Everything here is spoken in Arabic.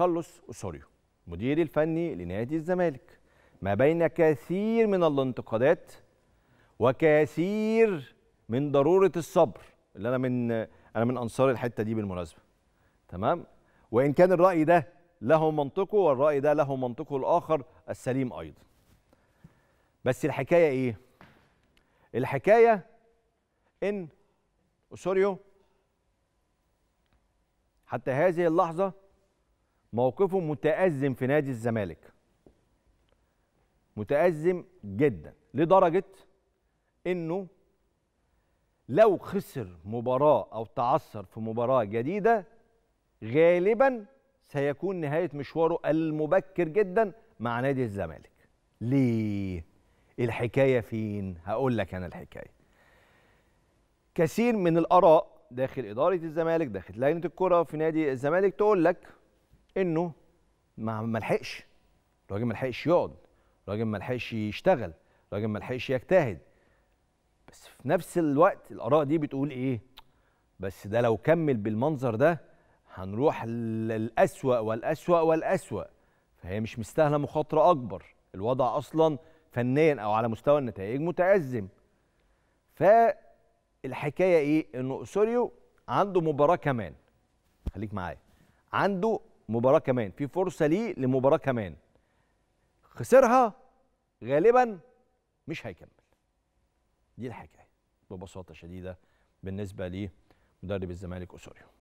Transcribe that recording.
كارلوس أوسوريو مدير الفني لنادي الزمالك ما بين كثير من الانتقادات وكثير من ضروره الصبر اللي انا من انا من انصار الحته دي بالمناسبه تمام وان كان الراي ده له منطقه والراي ده له منطقه الاخر السليم ايضا بس الحكايه ايه الحكايه ان اوسوريو حتى هذه اللحظه موقفه متأزم في نادي الزمالك متأزم جدا لدرجة انه لو خسر مباراة او تعثر في مباراة جديدة غالبا سيكون نهاية مشواره المبكر جدا مع نادي الزمالك ليه؟ الحكاية فين؟ هقول لك أنا الحكاية كثير من الآراء داخل إدارة الزمالك داخل لجنة الكرة في نادي الزمالك تقول لك انه ما لحقش الراجل ما لحقش يقعد الراجل ما لحقش يشتغل الراجل ما لحقش يجتهد بس في نفس الوقت الاراء دي بتقول ايه بس ده لو كمل بالمنظر ده هنروح للأسوأ والأسوأ والأسوأ فهي مش مستاهلة مخاطرة أكبر الوضع أصلا فنيا أو على مستوى النتائج متأزم فالحكاية إيه إنه سوريو عنده مباراة كمان خليك معايا عنده مباراه كمان في فرصه ليه لمباراه كمان خسرها غالبا مش هيكمل دي الحكايه ببساطه شديده بالنسبه لمدرب الزمالك اسوريو